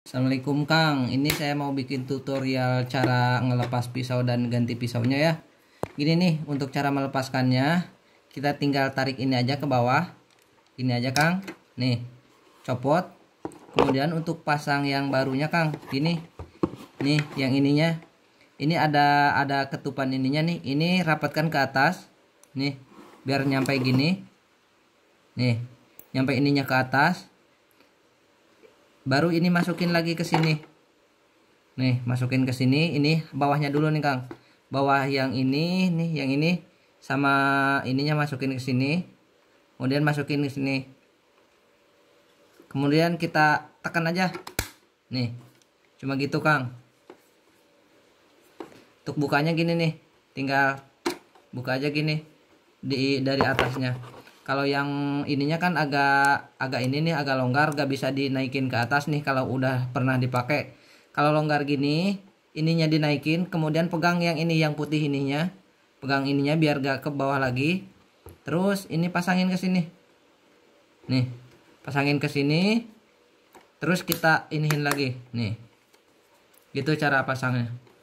Assalamualaikum Kang, ini saya mau bikin tutorial cara ngelepas pisau dan ganti pisaunya ya Gini nih, untuk cara melepaskannya Kita tinggal tarik ini aja ke bawah Ini aja Kang, nih, copot Kemudian untuk pasang yang barunya Kang, gini Nih, yang ininya Ini ada ada ketupan ininya nih, ini rapatkan ke atas Nih, biar nyampe gini Nih, nyampe ininya ke atas baru ini masukin lagi ke sini nih masukin ke sini ini bawahnya dulu nih Kang bawah yang ini nih yang ini sama ininya masukin ke sini kemudian masukin ke sini kemudian kita tekan aja nih cuma gitu Kang untuk bukanya gini nih tinggal buka aja gini di dari atasnya kalau yang ininya kan agak agak ini nih agak longgar gak bisa dinaikin ke atas nih kalau udah pernah dipakai kalau longgar gini ininya dinaikin kemudian pegang yang ini yang putih ininya pegang ininya biar gak ke bawah lagi terus ini pasangin ke sini nih pasangin ke sini terus kita iniin lagi nih gitu cara pasangnya